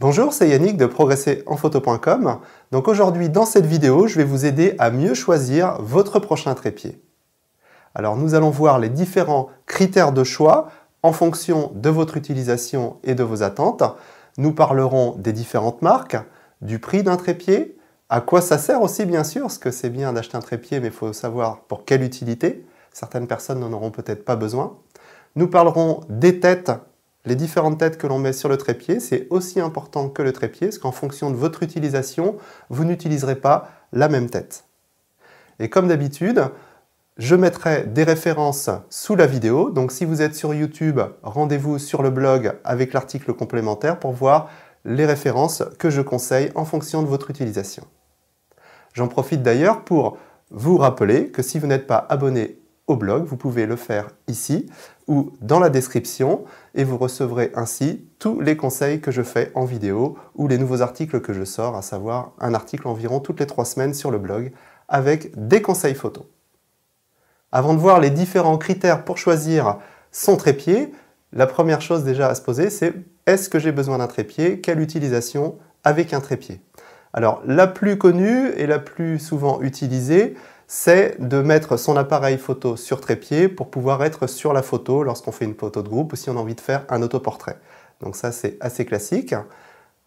Bonjour, c'est Yannick de progresser progresser-en-photo.com. Donc aujourd'hui, dans cette vidéo, je vais vous aider à mieux choisir votre prochain trépied. Alors nous allons voir les différents critères de choix en fonction de votre utilisation et de vos attentes. Nous parlerons des différentes marques, du prix d'un trépied, à quoi ça sert aussi bien sûr, parce que c'est bien d'acheter un trépied, mais il faut savoir pour quelle utilité. Certaines personnes n'en auront peut-être pas besoin. Nous parlerons des têtes les différentes têtes que l'on met sur le trépied, c'est aussi important que le trépied, parce qu'en fonction de votre utilisation, vous n'utiliserez pas la même tête. Et comme d'habitude, je mettrai des références sous la vidéo, donc si vous êtes sur YouTube, rendez-vous sur le blog avec l'article complémentaire pour voir les références que je conseille en fonction de votre utilisation. J'en profite d'ailleurs pour vous rappeler que si vous n'êtes pas abonné au blog, vous pouvez le faire ici ou dans la description et vous recevrez ainsi tous les conseils que je fais en vidéo ou les nouveaux articles que je sors, à savoir un article environ toutes les trois semaines sur le blog avec des conseils photos. Avant de voir les différents critères pour choisir son trépied, la première chose déjà à se poser c'est est-ce que j'ai besoin d'un trépied Quelle utilisation avec un trépied Alors la plus connue et la plus souvent utilisée, c'est de mettre son appareil photo sur trépied pour pouvoir être sur la photo lorsqu'on fait une photo de groupe ou si on a envie de faire un autoportrait. Donc ça, c'est assez classique.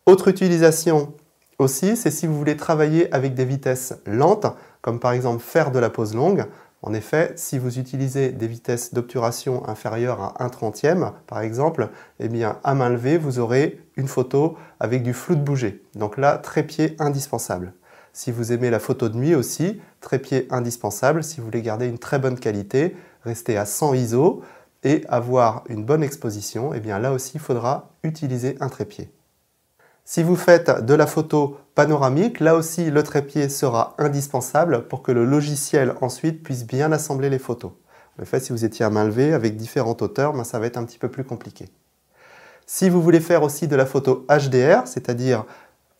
Autre utilisation aussi, c'est si vous voulez travailler avec des vitesses lentes, comme par exemple faire de la pose longue. En effet, si vous utilisez des vitesses d'obturation inférieures à 1 trentième, par exemple, eh bien, à main levée, vous aurez une photo avec du flou de bouger. Donc là, trépied indispensable. Si vous aimez la photo de nuit aussi, trépied indispensable si vous voulez garder une très bonne qualité, rester à 100 ISO et avoir une bonne exposition, et eh bien là aussi il faudra utiliser un trépied. Si vous faites de la photo panoramique, là aussi le trépied sera indispensable pour que le logiciel ensuite puisse bien assembler les photos. En effet, si vous étiez à main levée avec différentes hauteurs, ben, ça va être un petit peu plus compliqué. Si vous voulez faire aussi de la photo HDR, c'est-à-dire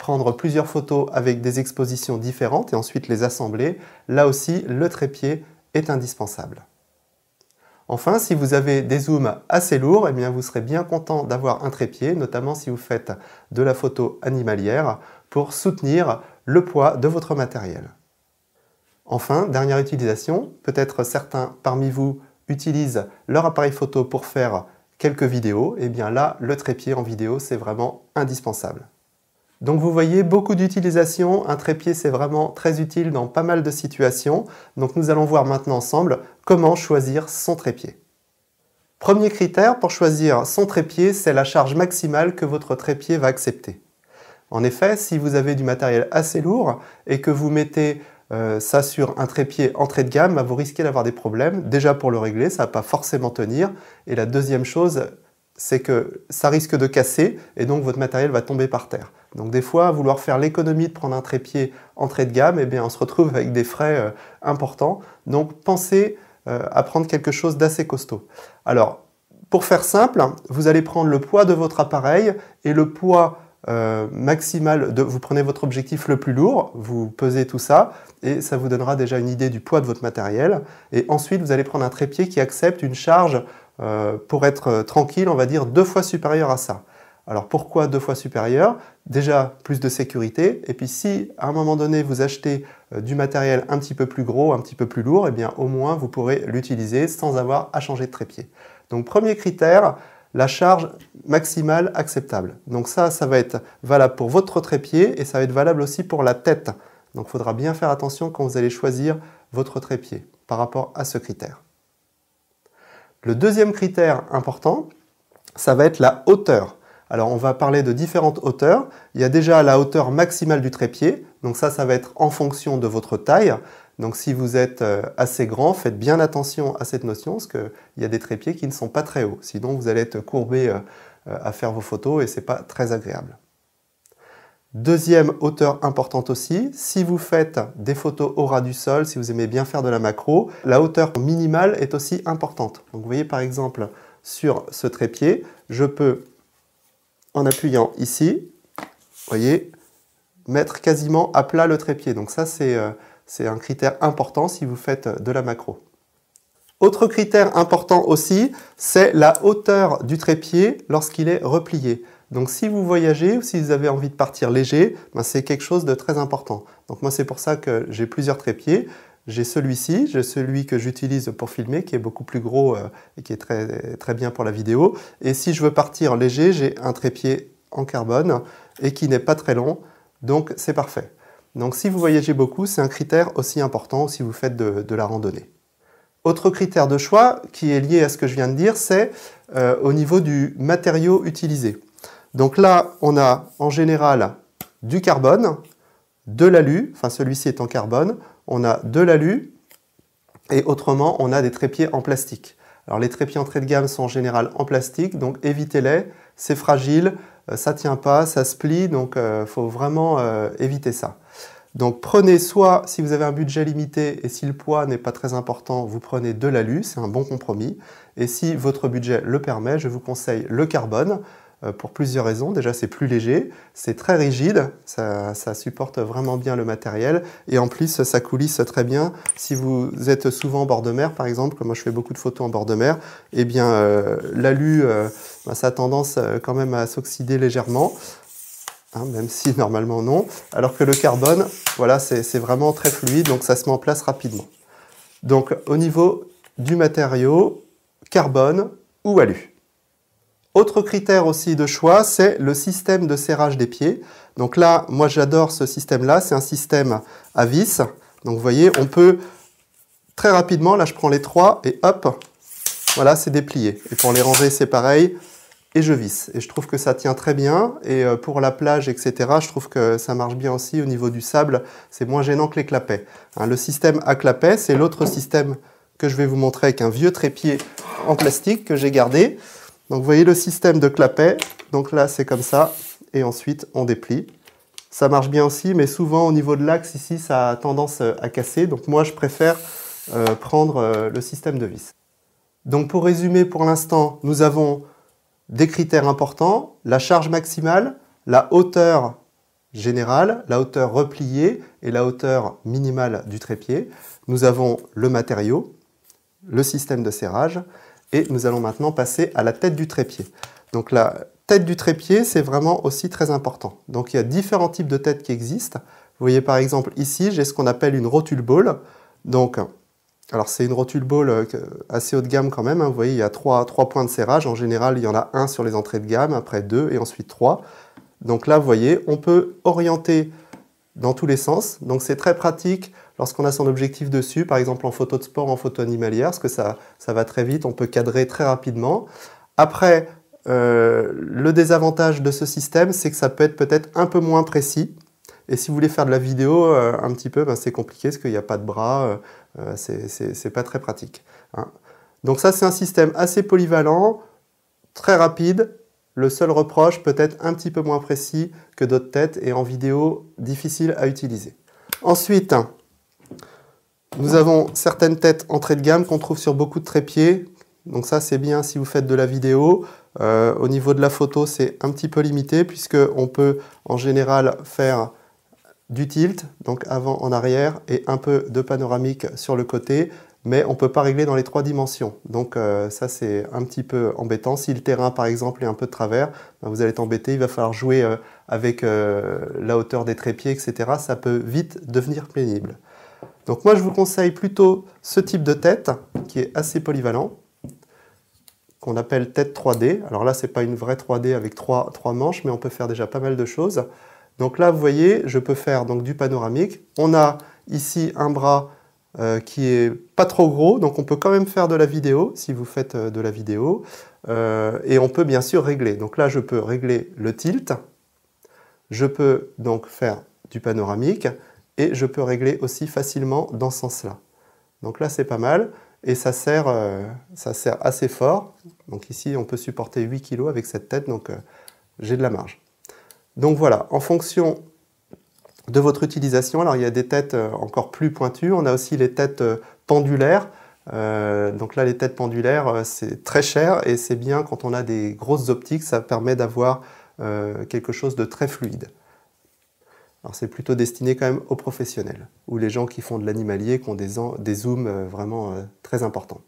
prendre plusieurs photos avec des expositions différentes et ensuite les assembler. Là aussi, le trépied est indispensable. Enfin, si vous avez des zooms assez lourds, eh bien vous serez bien content d'avoir un trépied, notamment si vous faites de la photo animalière, pour soutenir le poids de votre matériel. Enfin, dernière utilisation, peut-être certains parmi vous utilisent leur appareil photo pour faire quelques vidéos, et eh bien là, le trépied en vidéo, c'est vraiment indispensable. Donc vous voyez, beaucoup d'utilisations. Un trépied, c'est vraiment très utile dans pas mal de situations. Donc nous allons voir maintenant ensemble comment choisir son trépied. Premier critère pour choisir son trépied, c'est la charge maximale que votre trépied va accepter. En effet, si vous avez du matériel assez lourd et que vous mettez euh, ça sur un trépied entrée de gamme, bah, vous risquez d'avoir des problèmes. Déjà pour le régler, ça ne va pas forcément tenir. Et la deuxième chose, c'est que ça risque de casser et donc votre matériel va tomber par terre. Donc des fois, vouloir faire l'économie de prendre un trépied entrée de gamme, et eh bien, on se retrouve avec des frais euh, importants. Donc pensez euh, à prendre quelque chose d'assez costaud. Alors, pour faire simple, vous allez prendre le poids de votre appareil et le poids euh, maximal de vous prenez votre objectif le plus lourd, vous pesez tout ça et ça vous donnera déjà une idée du poids de votre matériel. Et ensuite, vous allez prendre un trépied qui accepte une charge euh, pour être euh, tranquille, on va dire deux fois supérieur à ça. Alors pourquoi deux fois supérieur Déjà plus de sécurité. Et puis si à un moment donné vous achetez euh, du matériel un petit peu plus gros, un petit peu plus lourd, et eh bien au moins vous pourrez l'utiliser sans avoir à changer de trépied. Donc premier critère, la charge maximale acceptable. Donc ça, ça va être valable pour votre trépied et ça va être valable aussi pour la tête. Donc il faudra bien faire attention quand vous allez choisir votre trépied par rapport à ce critère. Le deuxième critère important, ça va être la hauteur. Alors on va parler de différentes hauteurs. Il y a déjà la hauteur maximale du trépied, donc ça ça va être en fonction de votre taille. Donc si vous êtes euh, assez grand, faites bien attention à cette notion, parce qu'il y a des trépieds qui ne sont pas très hauts. Sinon vous allez être courbé euh, euh, à faire vos photos et ce n'est pas très agréable. Deuxième hauteur importante aussi, si vous faites des photos au ras du sol, si vous aimez bien faire de la macro, la hauteur minimale est aussi importante. Donc vous voyez par exemple sur ce trépied, je peux, en appuyant ici, voyez, mettre quasiment à plat le trépied. Donc ça euh, c'est un critère important si vous faites de la macro. Autre critère important aussi, c'est la hauteur du trépied lorsqu'il est replié. Donc si vous voyagez ou si vous avez envie de partir léger, ben, c'est quelque chose de très important. Donc moi c'est pour ça que j'ai plusieurs trépieds. J'ai celui-ci, j'ai celui que j'utilise pour filmer, qui est beaucoup plus gros euh, et qui est très, bien pour la vidéo. Et si je veux partir léger, j'ai un trépied en carbone et qui n'est pas très long, donc c'est parfait. Donc si vous voyagez beaucoup, c'est un critère aussi important si vous faites de, la randonnée. Autre critère de choix qui est lié à ce que je viens de dire, c'est euh, au niveau du matériau utilisé. Donc là, on a en général du carbone, de l'alu, enfin celui-ci est en carbone, on a de l'alu, et autrement, on a des trépieds en plastique. Alors les trépieds entrée de gamme sont en général en plastique, donc évitez-les, c'est fragile, euh, ça tient pas, ça se plie, donc il euh, faut vraiment euh, éviter ça. Donc prenez soit, si vous avez un budget limité et si le poids n'est pas très important, vous prenez de l'alu, c'est un bon compromis. Et si votre budget le permet, je vous conseille le carbone, euh, pour plusieurs raisons. Déjà, c'est plus léger, c'est très rigide, ça, supporte vraiment bien le matériel, et en plus, ça coulisse très bien. Si vous êtes souvent en bord de mer, par exemple, comme moi je fais beaucoup de photos en bord de mer, eh bien, euh, l'alu, euh, ben, ça a tendance quand même à s'oxyder légèrement. Hein, même si normalement non, alors que le carbone, voilà, c'est vraiment très fluide, donc ça se met en place rapidement. Donc au niveau du matériau, carbone ou alu. Autre critère aussi de choix, c'est le système de serrage des pieds. Donc là, moi j'adore ce système-là, c'est un système à vis. Donc vous voyez, on peut très rapidement, là je prends les trois et hop, voilà, c'est déplié. Et pour les ranger, c'est pareil, et je visse. Et je trouve que ça tient très bien, et euh, pour la plage, etc., je trouve que ça marche bien aussi au niveau du sable, c'est moins gênant que les clapets. Hein. le système à clapets, c'est l'autre système que je vais vous montrer avec un vieux trépied en plastique que j'ai gardé. Donc vous voyez le système de clapet. Donc là, c'est comme ça. Et ensuite, on déplie. Ça marche bien aussi, mais souvent au niveau de l'axe, ici, ça a tendance euh, à casser. Donc moi, je préfère euh, prendre euh, le système de vis. Donc pour résumer, pour l'instant, nous avons des critères importants, la charge maximale, la hauteur générale, la hauteur repliée et la hauteur minimale du trépied. Nous avons le matériau, le système de serrage et nous allons maintenant passer à la tête du trépied. Donc la tête du trépied, c'est vraiment aussi très important. Donc il y a différents types de têtes qui existent. Vous voyez par exemple ici, j'ai ce qu'on appelle une rotule ball. Donc, alors c'est une rotule ball euh, assez haut de gamme quand même. Hein. Vous voyez, il y a trois, trois points de serrage. En général, il y en a un sur les entrées de gamme, après deux et ensuite trois. Donc là, vous voyez, on peut orienter dans tous les sens. Donc c'est très pratique lorsqu'on a son objectif dessus, par exemple en photo de sport, en photo animalière, parce que ça, va très vite, on peut cadrer très rapidement. Après, euh, le désavantage de ce système, c'est que ça peut être peut-être un peu moins précis. Et si vous voulez faire de la vidéo euh, un petit peu, ben, c'est compliqué parce qu'il n'y a pas de bras, euh, ce c'est pas très pratique. Hein. Donc ça, c'est un système assez polyvalent, très rapide, le seul reproche peut être un petit peu moins précis que d'autres têtes et en vidéo difficile à utiliser. Ensuite, nous avons certaines têtes entrées de gamme qu'on trouve sur beaucoup de trépieds. Donc ça c'est bien si vous faites de la vidéo. Euh, au niveau de la photo c'est un petit peu limité puisqu'on peut en général faire du tilt, donc avant en arrière, et un peu de panoramique sur le côté, mais on ne peut pas régler dans les trois dimensions. Donc euh, ça c'est un petit peu embêtant. Si le terrain par exemple est un peu de travers, ben, vous allez être embêté, il va falloir jouer euh, avec euh, la hauteur des trépieds, etc. Ça peut vite devenir pénible. Donc moi je vous conseille plutôt ce type de tête qui est assez polyvalent, qu'on appelle tête 3D. Alors là ce n'est pas une vraie 3D avec trois, trois manches, mais on peut faire déjà pas mal de choses. Donc là vous voyez, je peux faire donc, du panoramique. On a ici un bras euh, qui est pas trop gros, donc on peut quand même faire de la vidéo si vous faites euh, de la vidéo, euh, et on peut bien sûr régler. Donc là, je peux régler le tilt, je peux donc faire du panoramique, et je peux régler aussi facilement dans ce sens-là. Donc là, c'est pas mal, et ça sert, ça sert assez fort. Donc ici, on peut supporter 8 kg avec cette tête, donc j'ai de la marge. Donc voilà, en fonction de votre utilisation. Alors il y a des têtes euh, encore plus pointues, on a aussi les têtes euh, pendulaires. Euh, donc là, les têtes pendulaires, c'est très cher et c'est bien quand on a des grosses optiques, ça permet d'avoir quelque chose de très fluide. Alors c'est plutôt destiné quand même aux professionnels ou les gens qui font de l'animalier, qui ont des, zooms vraiment très importants.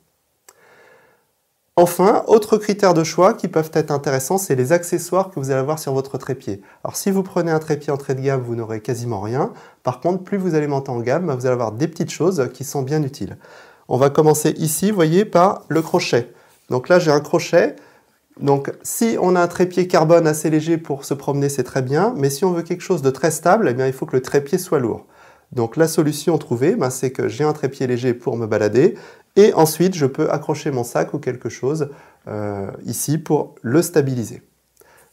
Enfin, autre critère de choix qui peuvent être intéressants, c'est les accessoires que vous allez avoir sur votre trépied. Alors si vous prenez un trépied en trait de gamme, vous n'aurez quasiment rien. Par contre, plus vous allez monter en gamme, vous allez avoir des petites choses qui sont bien utiles. On va commencer ici, vous voyez, par le crochet. Donc là, j'ai un crochet. Donc si on a un trépied carbone assez léger pour se promener, c'est très bien. Mais si on veut quelque chose de très stable, eh bien, il faut que le trépied soit lourd. Donc la solution trouvée, ben, c'est que j'ai un trépied léger pour me balader et ensuite je peux accrocher mon sac ou quelque chose euh, ici pour le stabiliser.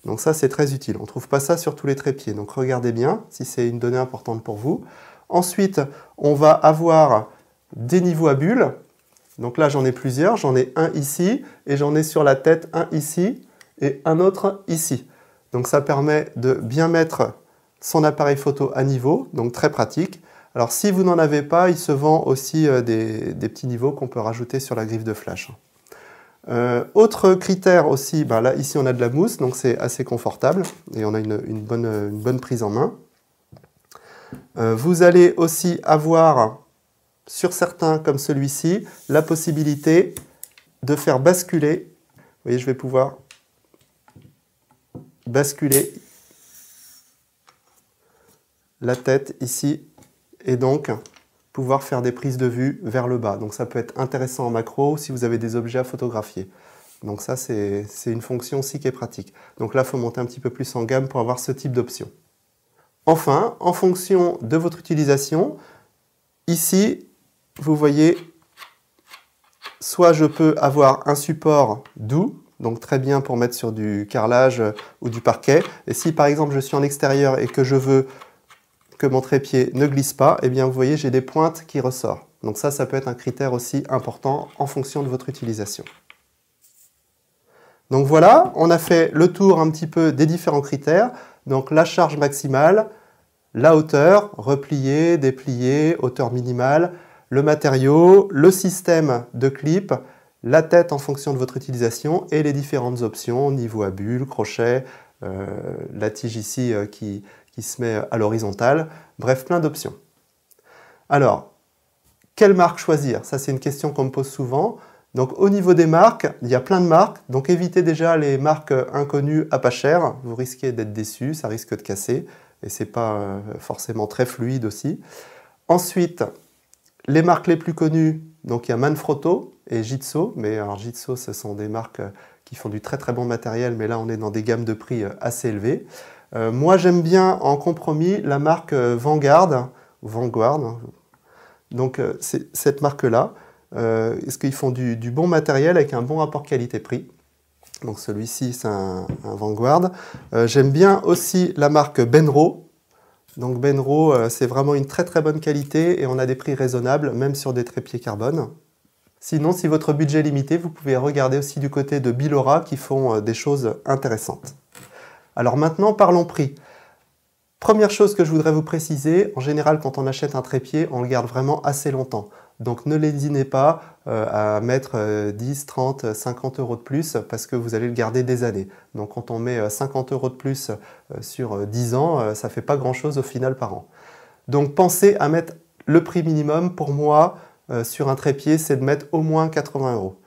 Donc ça c'est très utile, on ne trouve pas ça sur tous les trépieds, donc regardez bien si c'est une donnée importante pour vous. Ensuite on va avoir des niveaux à bulles, donc là j'en ai plusieurs, j'en ai un ici et j'en ai sur la tête un ici et un autre ici. Donc ça permet de bien mettre son appareil photo à niveau, donc très pratique. Alors si vous n'en avez pas, il se vend aussi euh, des, petits niveaux qu'on peut rajouter sur la griffe de flash. Euh, autre critère aussi, ben là ici on a de la mousse, donc c'est assez confortable et on a une, bonne, prise en main. Euh, vous allez aussi avoir sur certains comme celui-ci la possibilité de faire basculer. Vous voyez, je vais pouvoir basculer la tête ici et donc pouvoir faire des prises de vue vers le bas. Donc ça peut être intéressant en macro si vous avez des objets à photographier. Donc ça, c'est une fonction aussi qui est pratique. Donc là, il faut monter un petit peu plus en gamme pour avoir ce type d'option. Enfin, en fonction de votre utilisation, ici, vous voyez, soit je peux avoir un support doux, donc très bien pour mettre sur du carrelage ou du parquet. Et si par exemple je suis en extérieur et que je veux mon trépied ne glisse pas, et eh bien vous voyez j'ai des pointes qui ressortent. Donc ça, ça peut être un critère aussi important en fonction de votre utilisation. Donc voilà, on a fait le tour un petit peu des différents critères. Donc la charge maximale, la hauteur, replié, déplié, hauteur minimale, le matériau, le système de clip, la tête en fonction de votre utilisation et les différentes options, niveau à bulle, crochet, euh, la tige ici euh, qui, se met à l'horizontale, bref, plein d'options. Alors, quelle marque choisir Ça, c'est une question qu'on me pose souvent. Donc, au niveau des marques, il y a plein de marques. Donc, évitez déjà les marques inconnues à pas cher. Vous risquez d'être déçu, ça risque de casser. Et c'est pas euh, forcément très fluide aussi. Ensuite, les marques les plus connues, donc il y a Manfrotto et Jitso, mais alors Jitso ce sont des marques qui font du très très bon matériel, mais là on est dans des gammes de prix euh, assez élevées. Euh, moi, j'aime bien en compromis la marque euh, Vanguard. Vanguard. Donc, euh, cette marque-là. parce qu'ils font du, bon matériel avec un bon rapport qualité-prix donc celui-ci, c'est un, Vanguard. J'aime bien aussi la marque Benro. Donc Benro, c'est vraiment une très très bonne qualité et on a des prix raisonnables, même sur des trépieds carbone. Sinon, si votre budget est limité, vous pouvez regarder aussi du côté de Bilora qui font des choses intéressantes. Alors maintenant, parlons prix. Première chose que je voudrais vous préciser, en général quand on achète un trépied, on le garde vraiment assez longtemps. Donc ne lésinez pas euh, à mettre 10, 30, 50 euros de plus parce que vous allez le garder des années. Donc quand on met 50 euh, euros de plus euh, sur 10 ans, ça fait pas grand-chose au final par an. Donc pensez à mettre le prix minimum pour moi sur un trépied, c'est de mettre au moins 80 euros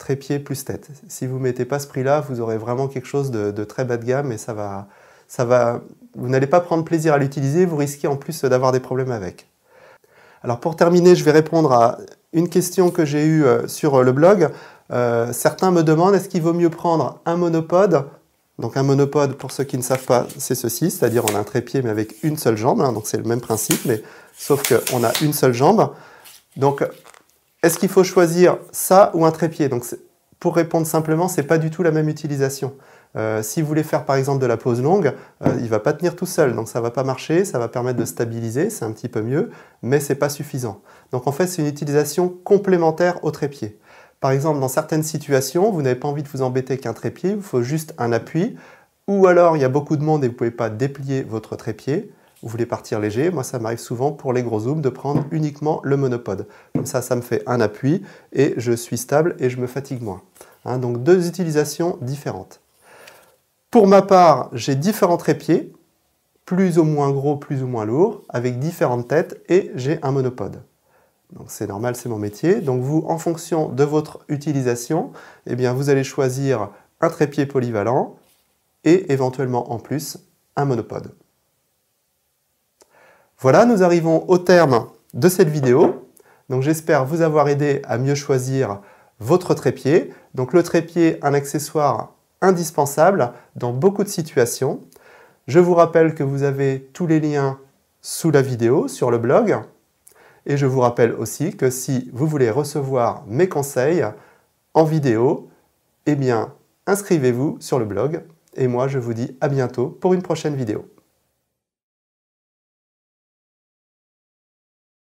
trépied plus tête. Si vous mettez pas ce prix-là, vous aurez vraiment quelque chose de, très bas de gamme et ça va, ça va, vous n'allez pas prendre plaisir à l'utiliser, vous risquez en plus d'avoir des problèmes avec. Alors pour terminer, je vais répondre à une question que j'ai eue euh, sur euh, le blog. Euh, certains me demandent est-ce qu'il vaut mieux prendre un monopode donc un monopode, pour ceux qui ne savent pas, c'est ceci, c'est-à-dire on a un trépied mais avec une seule jambe, hein, donc c'est le même principe, mais sauf qu'on a une seule jambe. Donc est-ce qu'il faut choisir ça ou un trépied Donc, pour répondre simplement, c'est pas du tout la même utilisation. Euh, si vous voulez faire par exemple de la pose longue, il euh, il va pas tenir tout seul, donc ça va pas marcher, ça va permettre de stabiliser, c'est un petit peu mieux, mais c'est pas suffisant. Donc en fait, c'est une utilisation complémentaire au trépied. Par exemple, dans certaines situations, vous n'avez pas envie de vous embêter qu'un trépied, il faut juste un appui, ou alors il y a beaucoup de monde et vous pouvez pas déplier votre trépied vous voulez partir léger, moi ça m'arrive souvent pour les gros zooms de prendre uniquement le monopode. Comme ça, ça me fait un appui et je suis stable et je me fatigue moins. Hein, donc deux utilisations différentes. Pour ma part, j'ai différents trépieds, plus ou moins gros, plus ou moins lourds, avec différentes têtes et j'ai un monopode. Donc c'est normal, c'est mon métier. Donc vous, en fonction de votre utilisation, eh bien vous allez choisir un trépied polyvalent et éventuellement en plus un monopode. Voilà, nous arrivons au terme de cette vidéo. Donc j'espère vous avoir aidé à mieux choisir votre trépied. Donc le trépied, un accessoire indispensable dans beaucoup de situations. Je vous rappelle que vous avez tous les liens sous la vidéo sur le blog. Et je vous rappelle aussi que si vous voulez recevoir mes conseils en vidéo, eh bien inscrivez-vous sur le blog. Et moi, je vous dis à bientôt pour une prochaine vidéo.